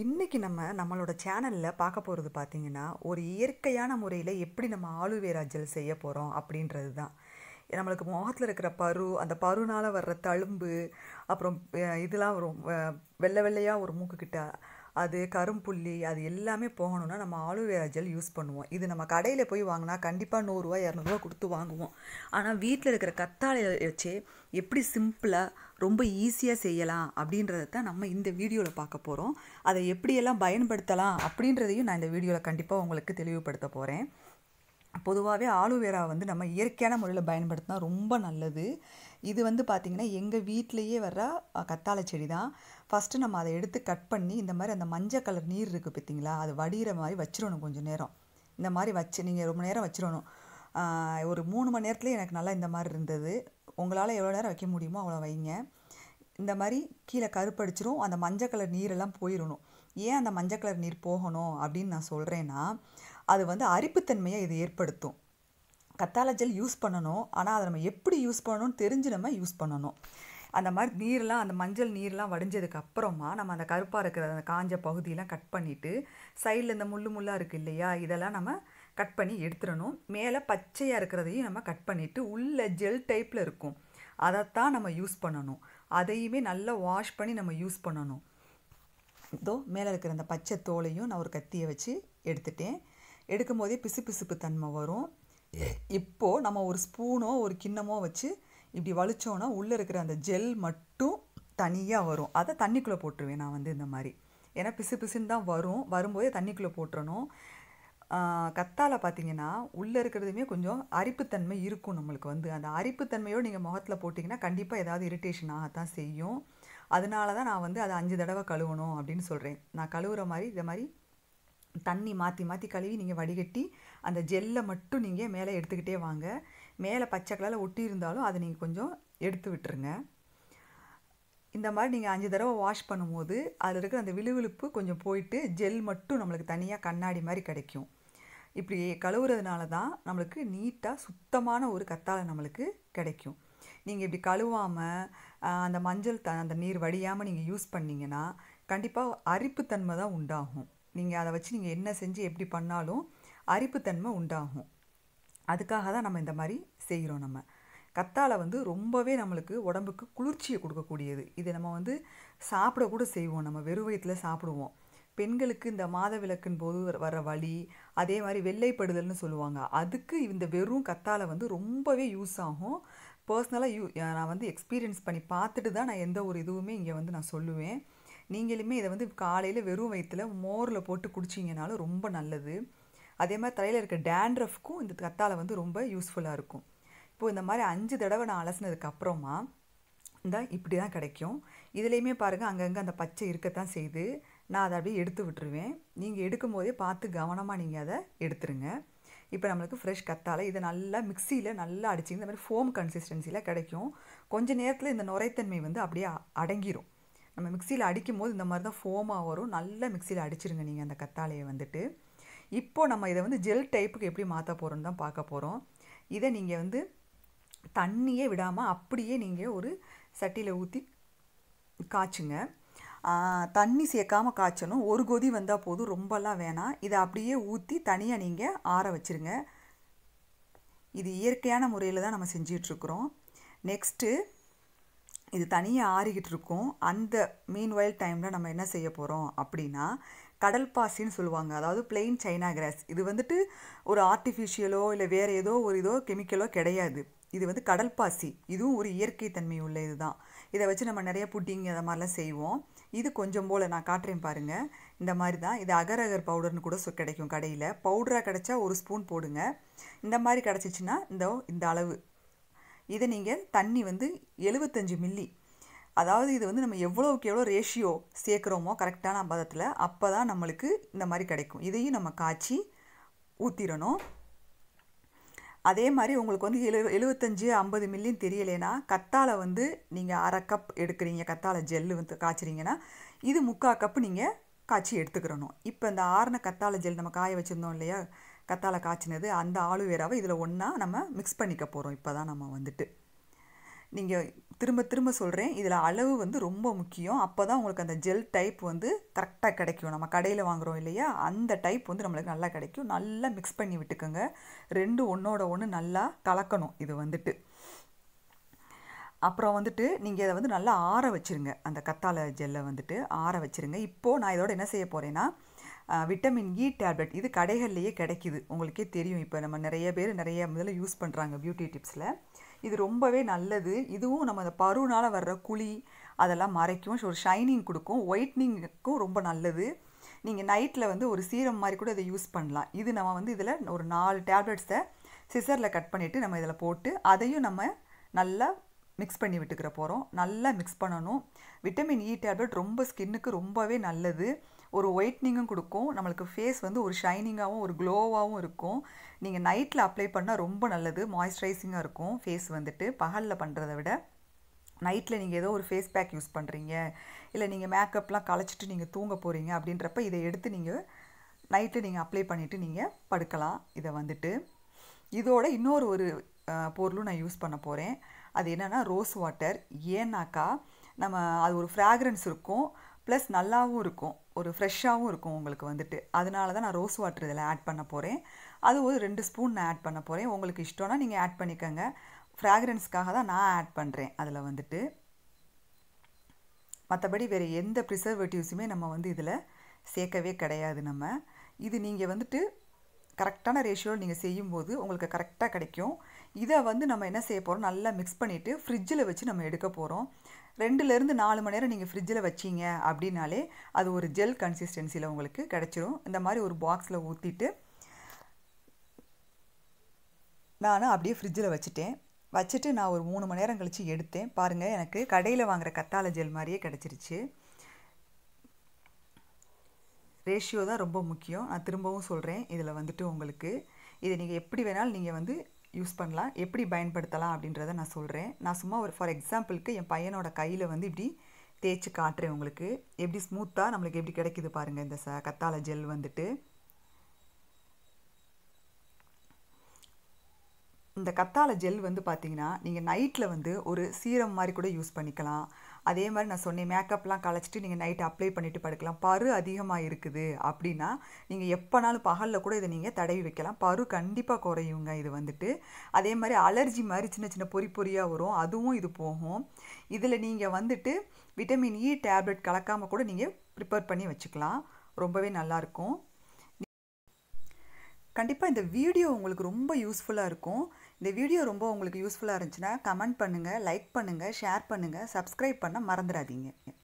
இன்றைக்கி நம்ம நம்மளோட சேனலில் பார்க்க போகிறது பார்த்திங்கன்னா ஒரு இயற்கையான முறையில் எப்படி நம்ம ஆளுவேரா ஜெல் செய்ய போகிறோம் அப்படின்றது தான் நம்மளுக்கு முகத்தில் இருக்கிற பரு அந்த பருனால் வர்ற தழும்பு அப்புறம் இதெல்லாம் வரும் வெள்ளை வெள்ளையாக ஒரு மூக்குக்கிட்ட அது கரும்புள்ளி அது எல்லாமே போகணுன்னா நம்ம ஆலோவேரா ஜெல் யூஸ் பண்ணுவோம் இது நம்ம கடையில் போய் வாங்கினா கண்டிப்பாக நூறுரூவா இரநூறுவா கொடுத்து வாங்குவோம் ஆனால் வீட்டில் இருக்கிற கத்தாழை வச்சு எப்படி சிம்பிளாக ரொம்ப ஈஸியாக செய்யலாம் அப்படின்றத தான் நம்ம இந்த வீடியோவில் பார்க்க போகிறோம் அதை எப்படியெல்லாம் பயன்படுத்தலாம் அப்படின்றதையும் நான் இந்த வீடியோவில் கண்டிப்பாக உங்களுக்கு தெளிவுபடுத்த போகிறேன் பொதுவாகவே ஆலோவேரா வந்து நம்ம இயற்கையான முறையில் பயன்படுத்தினா ரொம்ப நல்லது இது வந்து பார்த்திங்கன்னா எங்கள் வீட்டிலையே வர்ற கத்தாழை செடி தான் ஃபஸ்ட்டு நம்ம அதை எடுத்து கட் பண்ணி இந்த மாதிரி அந்த மஞ்சள் கலர் நீர் இருக்குது பார்த்திங்களா அது வடிகிற மாதிரி வச்சிடணும் கொஞ்சம் நேரம் இந்த மாதிரி வச்சு நீங்கள் ரொம்ப நேரம் வச்சிடணும் ஒரு மூணு மணி நேரத்துலேயே எனக்கு நல்லா இந்த மாதிரி இருந்தது உங்களால் எவ்வளோ நேரம் வைக்க முடியுமோ அவ்வளோ வைங்க இந்த மாதிரி கீழே கருப்படிச்சிரும் அந்த மஞ்சள் கலர் நீரெல்லாம் போயிடணும் ஏன் அந்த மஞ்சள் கலர் நீர் போகணும் அப்படின்னு நான் சொல்கிறேன்னா அது வந்து அரிப்புத்தன்மையை இது ஏற்படுத்தும் கத்தாழை ஜெல் யூஸ் பண்ணணும் ஆனால் அதை நம்ம எப்படி யூஸ் பண்ணணும்னு தெரிஞ்சு நம்ம யூஸ் பண்ணணும் அந்த மாதிரி நீர்லாம் அந்த மஞ்சள் நீர்லாம் வடிஞ்சதுக்கு அப்புறமா நம்ம அந்த கருப்பாக இருக்கிற அந்த காஞ்ச பகுதியெலாம் கட் பண்ணிவிட்டு சைடில் இந்த முள் முள்ளாக இருக்குது இல்லையா இதெல்லாம் நம்ம கட் பண்ணி எடுத்துடணும் மேலே பச்சையாக இருக்கிறதையும் நம்ம கட் பண்ணிவிட்டு உள்ளே ஜெல் டைப்பில் இருக்கும் அதைத்தான் நம்ம யூஸ் பண்ணணும் அதையுமே நல்லா வாஷ் பண்ணி நம்ம யூஸ் பண்ணணும் இதோ மேலே இருக்கிற அந்த பச்சை தோலையும் நான் ஒரு கத்தியை வச்சு எடுத்துட்டேன் எடுக்கும்போதே பிசு பிசுப்பு தன்மை வரும் இப்போது நம்ம ஒரு ஸ்பூனோ ஒரு கிண்ணமோ வச்சு இப்படி வலிச்சோன்னா உள்ளே இருக்கிற அந்த ஜெல் மட்டும் தனியாக வரும் அதை தண்ணிக்குள்ளே போட்டுருவேன் நான் வந்து இந்த மாதிரி ஏன்னா பிசு பிசுன்னு தான் வரும் வரும்போதே தண்ணிக்குள்ளே போட்டுறணும் கத்தால பார்த்தீங்கன்னா உள்ளே இருக்கிறதுமே கொஞ்சம் அரிப்புத்தன்மை இருக்கும் நம்மளுக்கு வந்து அந்த அரிப்புத்தன்மையோடு நீங்கள் முகத்தில் போட்டிங்கன்னா கண்டிப்பாக ஏதாவது இரிட்டேஷன் ஆகத்தான் செய்யும் அதனால தான் நான் வந்து அதை அஞ்சு தடவை கழுவணும் அப்படின்னு சொல்கிறேன் நான் கழுவுற மாதிரி இதை மாதிரி தண்ணி மாற்றி மாற்றி கழுவி நீங்கள் வடிகட்டி அந்த ஜெல்லை மட்டும் நீங்கள் மேலே எடுத்துக்கிட்டே வாங்க மேலே பச்சை கலரில் ஒட்டி இருந்தாலும் அதை நீங்கள் கொஞ்சம் எடுத்து விட்டுருங்க இந்த மாதிரி நீங்கள் அஞ்சு தடவை வாஷ் பண்ணும்போது அதில் இருக்கிற அந்த விழுவிழுப்பு கொஞ்சம் போயிட்டு ஜெல் மட்டும் நம்மளுக்கு தனியாக கண்ணாடி மாதிரி கிடைக்கும் இப்படி கழுவுறதுனால தான் நம்மளுக்கு நீட்டாக சுத்தமான ஒரு கத்தாழை நம்மளுக்கு கிடைக்கும் நீங்கள் இப்படி கழுவாமல் அந்த மஞ்சள் த அந்த நீர் வடியாமல் நீங்கள் யூஸ் பண்ணிங்கன்னா கண்டிப்பாக அரிப்புத்தன்மை தான் உண்டாகும் நீங்கள் அதை வச்சு நீங்கள் என்ன செஞ்சு எப்படி பண்ணாலும் அரிப்புத்தன்மை உண்டாகும் அதுக்காக தான் நம்ம இந்த மாதிரி செய்கிறோம் நம்ம கத்தாழை வந்து ரொம்பவே நம்மளுக்கு உடம்புக்கு குளிர்ச்சியை கொடுக்கக்கூடியது இது நம்ம வந்து சாப்பிடக்கூட செய்வோம் நம்ம வெறுவயத்தில் சாப்பிடுவோம் பெண்களுக்கு இந்த மாத விளக்கின் போது வர வழி அதே மாதிரி வெள்ளைப்படுதல்னு சொல்லுவாங்க அதுக்கு இந்த வெறும் கத்தாழை வந்து ரொம்பவே யூஸ் ஆகும் பர்சனலாக யூ நான் வந்து எக்ஸ்பீரியன்ஸ் பண்ணி பார்த்துட்டு தான் நான் எந்த ஒரு இதுவுமே இங்கே வந்து நான் சொல்லுவேன் நீங்களுமே இதை வந்து காலையில் வெறும் வயிற்றில் மோரில் போட்டு குடிச்சிங்கனாலும் ரொம்ப நல்லது அதே மாதிரி தலையில் இருக்க டேண்ட்ரஃப்க்கும் இந்த கத்தாழை வந்து ரொம்ப யூஸ்ஃபுல்லாக இருக்கும் இப்போது இந்த மாதிரி அஞ்சு தடவை நான் அலசினதுக்கப்புறமா இந்த இப்படி தான் கிடைக்கும் இதுலேயுமே பாருங்கள் அங்கங்கே அந்த பச்சை இருக்கத்தான் செய்து நான் அதை அப்படியே எடுத்து விட்டுருவேன் நீங்கள் எடுக்கும் போதே பார்த்து கவனமாக நீங்கள் அதை எடுத்துருங்க இப்போ நம்மளுக்கு ஃப்ரெஷ் கத்தாழை இதை நல்லா மிக்சியில் நல்லா அடிச்சிங்க இந்த மாதிரி ஃபோம் கன்சிஸ்டன்சியில் கிடைக்கும் கொஞ்ச நேரத்தில் இந்த நுரைத்தன்மை வந்து அப்படியே அடங்கிடும் நம்ம மிக்சியில் அடிக்கும் போது இந்த மாதிரி தான் ஃபோமாக வரும் நல்லா மிக்சியில் அடிச்சிருங்க நீங்கள் அந்த கத்தாழையை வந்துட்டு இப்போது நம்ம இதை வந்து ஜெல் டைப்புக்கு எப்படி மாற்ற போகிறோம்னு தான் பார்க்க போகிறோம் இதை நீங்கள் வந்து தண்ணியே விடாமல் அப்படியே நீங்கள் ஒரு சட்டியில் ஊற்றி காய்ச்சுங்க தண்ணி சேர்க்காமல் காய்ச்சணும் ஒரு கொதி வந்தால் போதும் ரொம்பலாம் வேணாம் இதை அப்படியே ஊற்றி தனியாக நீங்கள் ஆற வச்சுருங்க இது இயற்கையான முறையில் தான் நம்ம செஞ்சிகிட்ருக்குறோம் நெக்ஸ்ட்டு இது தனியாக ஆறிக்கிட்டு இருக்கும் அந்த வயல் டைமில் நம்ம என்ன செய்ய போகிறோம் அப்படின்னா கடல் பாசின்னு சொல்லுவாங்க அதாவது பிளெயின் சைனா கிராஸ் இது வந்துட்டு ஒரு ஆர்டிஃபிஷியலோ இல்லை வேறு ஏதோ ஒரு இதோ கெமிக்கலோ கிடையாது இது வந்து கடல் பாசி இதுவும் ஒரு இயற்கை தன்மை உள்ள இதுதான் இதை வச்சு நம்ம நிறைய புட்டிங் அதை மாதிரிலாம் செய்வோம் இது கொஞ்சம் போல் நான் காட்டுறேன் பாருங்கள் இந்த மாதிரி தான் இது அகர் அகர் பவுடர்னு கூட கிடைக்கும் கடையில் பவுடராக கிடச்சா ஒரு ஸ்பூன் போடுங்க இந்த மாதிரி கிடச்சிச்சின்னா இந்த இந்த அளவு இதை நீங்கள் தண்ணி வந்து எழுபத்தஞ்சு மில்லி அதாவது இது வந்து நம்ம எவ்வளோக்கு எவ்வளோ ரேஷியோ சேர்க்குறோமோ கரெக்டான பதத்தில் அப்போ தான் நம்மளுக்கு இந்த மாதிரி கிடைக்கும் இதையும் நம்ம காய்ச்சி ஊற்றிடணும் அதே மாதிரி உங்களுக்கு வந்து எழு எழுபத்தஞ்சி ஐம்பது மில்லின்னு தெரியலைன்னா கத்தாழை வந்து நீங்கள் அரை கப் எடுக்கிறீங்க கத்தாழை ஜெல்லு வந்து காய்ச்சிறீங்கன்னா இது முக்கால் கப் நீங்கள் காய்ச்சி எடுத்துக்கிறணும் இப்போ இந்த ஆறுன கத்தாழை ஜெல் நம்ம காய வச்சுருந்தோம் இல்லையா கத்தாழை காய்ச்சினது அந்த ஆளுவேராவை இதில் ஒன்றா நம்ம மிக்ஸ் பண்ணிக்க போகிறோம் இப்போ தான் நம்ம வந்துட்டு நீங்கள் திரும்ப திரும்ப சொல்கிறேன் இதில் அளவு வந்து ரொம்ப முக்கியம் அப்போ தான் உங்களுக்கு அந்த ஜெல் டைப் வந்து கரெக்டாக கிடைக்கும் நம்ம கடையில் வாங்குகிறோம் இல்லையா அந்த டைப் வந்து நம்மளுக்கு நல்லா கிடைக்கும் நல்லா மிக்ஸ் பண்ணி விட்டுக்கோங்க ரெண்டு ஒன்றோட ஒன்று நல்லா கலக்கணும் இது வந்துட்டு அப்புறம் வந்துட்டு நீங்கள் இதை வந்து நல்லா ஆற வச்சுருங்க அந்த கத்தாழை ஜெல்லை வந்துட்டு ஆற வச்சுருங்க இப்போது நான் இதோட என்ன செய்ய போகிறேன்னா விட்டமின் இ டேப்லெட் இது கடைகள்லேயே கிடைக்கிது உங்களுக்கே தெரியும் இப்போ நம்ம நிறைய பேர் நிறைய முதல்ல யூஸ் பண்ணுறாங்க பியூட்டி டிப்ஸில் இது ரொம்பவே நல்லது இதுவும் நம்ம அந்த பருவனால் வர்ற குழி அதெல்லாம் மறைக்கும் ஒரு ஷைனிங் கொடுக்கும் ஒயிட்னிங்க்கும் ரொம்ப நல்லது நீங்கள் நைட்டில் வந்து ஒரு சீரம் மாதிரி கூட இதை யூஸ் பண்ணலாம் இது நம்ம வந்து இதில் ஒரு நாலு டேப்லெட்ஸை சிசரில் கட் பண்ணிவிட்டு நம்ம இதில் போட்டு அதையும் நம்ம நல்லா மிக்ஸ் பண்ணி விட்டுக்கிற போகிறோம் நல்லா மிக்ஸ் பண்ணணும் விட்டமின் இ டேப்லெட் ரொம்ப ஸ்கின்னுக்கு ரொம்பவே நல்லது ஒரு ஒயிட்னிங்கும் கொடுக்கும் நம்மளுக்கு ஃபேஸ் வந்து ஒரு ஷைனிங்காகவும் ஒரு க்ளோவாகவும் இருக்கும் நீங்கள் நைட்டில் அப்ளை பண்ணால் ரொம்ப நல்லது மாய்ஸ்சரைசிங்காக இருக்கும் ஃபேஸ் வந்துட்டு பகலில் பண்ணுறத விட நைட்டில் நீங்கள் ஏதோ ஒரு ஃபேஸ் பேக் யூஸ் பண்ணுறீங்க இல்லை நீங்கள் மேக்கப்லாம் களைச்சிட்டு நீங்கள் தூங்க போகிறீங்க அப்படின்றப்ப இதை எடுத்து நீங்கள் நைட்டில் நீங்கள் அப்ளை பண்ணிவிட்டு நீங்கள் படுக்கலாம் இதை வந்துட்டு இதோட இன்னொரு ஒரு பொருளும் நான் யூஸ் பண்ண போகிறேன் அது என்னென்னா ரோஸ் வாட்டர் ஏன்னாக்கா நம்ம அது ஒரு ஃப்ராக்ரன்ஸ் இருக்கும் ப்ளஸ் நல்லாவும் இருக்கும் ஒரு ஃப்ரெஷ்ஷாகவும் இருக்கும் உங்களுக்கு வந்துட்டு அதனால தான் நான் ரோஸ் வாட்டர் இதில் ஆட் பண்ண போகிறேன் அது ஒரு ரெண்டு ஸ்பூன் நான் ஆட் பண்ண போகிறேன் உங்களுக்கு இஷ்டம்னா நீங்கள் ஆட் பண்ணிக்கோங்க ஃப்ராக்ரன்ஸ்க்காக தான் நான் ஆட் பண்ணுறேன் அதில் வந்துட்டு மற்றபடி வேறு எந்த ப்ரிசர்வேட்டிவ்ஸுமே நம்ம வந்து இதில் சேர்க்கவே கிடையாது நம்ம இது நீங்கள் வந்துட்டு கரெக்டான ரேஷியோவில் நீங்கள் செய்யும்போது உங்களுக்கு கரெக்டாக கிடைக்கும் இதை வந்து நம்ம என்ன செய்ய போகிறோம் நல்லா மிக்ஸ் பண்ணிவிட்டு ஃப்ரிட்ஜில் வச்சு நம்ம எடுக்க போகிறோம் ரெண்டுலேருந்து நாலு மணி நேரம் நீங்கள் ஃப்ரிட்ஜில் வச்சிங்க அப்படின்னாலே அது ஒரு ஜெல் கன்சிஸ்டன்சியில் உங்களுக்கு கிடச்சிரும் இந்த மாதிரி ஒரு பாக்ஸில் ஊற்றிட்டு நான் அப்படியே ஃப்ரிட்ஜில் வச்சுட்டேன் வச்சுட்டு நான் ஒரு மூணு மணி நேரம் கழித்து எடுத்தேன் பாருங்கள் எனக்கு கடையில் வாங்குகிற கத்தாழை ஜெல் மாதிரியே கிடச்சிருச்சு ரேஷியோ தான் ரொம்ப முக்கியம் நான் திரும்பவும் சொல்கிறேன் இதில் வந்துட்டு உங்களுக்கு இதை நீங்கள் எப்படி வேணாலும் நீங்கள் வந்து யூஸ் பண்ணலாம் எப்படி பயன்படுத்தலாம் அப்படின்றத நான் சொல்கிறேன் நான் சும்மா ஒரு ஃபார் எக்ஸாம்பிளுக்கு என் பையனோட கையில் வந்து இப்படி தேய்ச்சி காட்டுறேன் உங்களுக்கு எப்படி ஸ்மூத்தாக நம்மளுக்கு எப்படி கிடைக்கிது பாருங்கள் இந்த ச கத்தாழை ஜெல் வந்துட்டு இந்த கத்தாழை ஜெல் வந்து பார்த்தீங்கன்னா நீங்கள் நைட்டில் வந்து ஒரு சீரம் மாதிரி கூட யூஸ் பண்ணிக்கலாம் அதே மாதிரி நான் சொன்னேன் மேக்கப்லாம் கலைச்சிட்டு நீங்கள் நைட்டு அப்ளை பண்ணிவிட்டு படுக்கலாம் பரு அதிகமாக இருக்குது அப்படின்னா நீங்கள் எப்போனாலும் பகலில் கூட இதை நீங்கள் தடவி வைக்கலாம் பரு கண்டிப்பாக குறையுங்க இது வந்துட்டு அதே மாதிரி அலர்ஜி மாதிரி சின்ன சின்ன பொறி பொறியாக வரும் அதுவும் இது போகும் இதில் நீங்கள் வந்துட்டு விட்டமின் இ டேப்லெட் கலக்காமல் கூட நீங்கள் ப்ரிப்பேர் பண்ணி வச்சுக்கலாம் ரொம்பவே நல்லாயிருக்கும் கண்டிப்பாக இந்த வீடியோ உங்களுக்கு ரொம்ப யூஸ்ஃபுல்லாக இருக்கும் இந்த வீடியோ ரொம்ப உங்களுக்கு யூஸ்ஃபுல்லாக இருந்துச்சுன்னா கமெண்ட் பண்ணுங்கள் லைக் பண்ணுங்கள் ஷேர் பண்ணுங்கள் சப்ஸ்கிரைப் பண்ண மறந்துடாதீங்க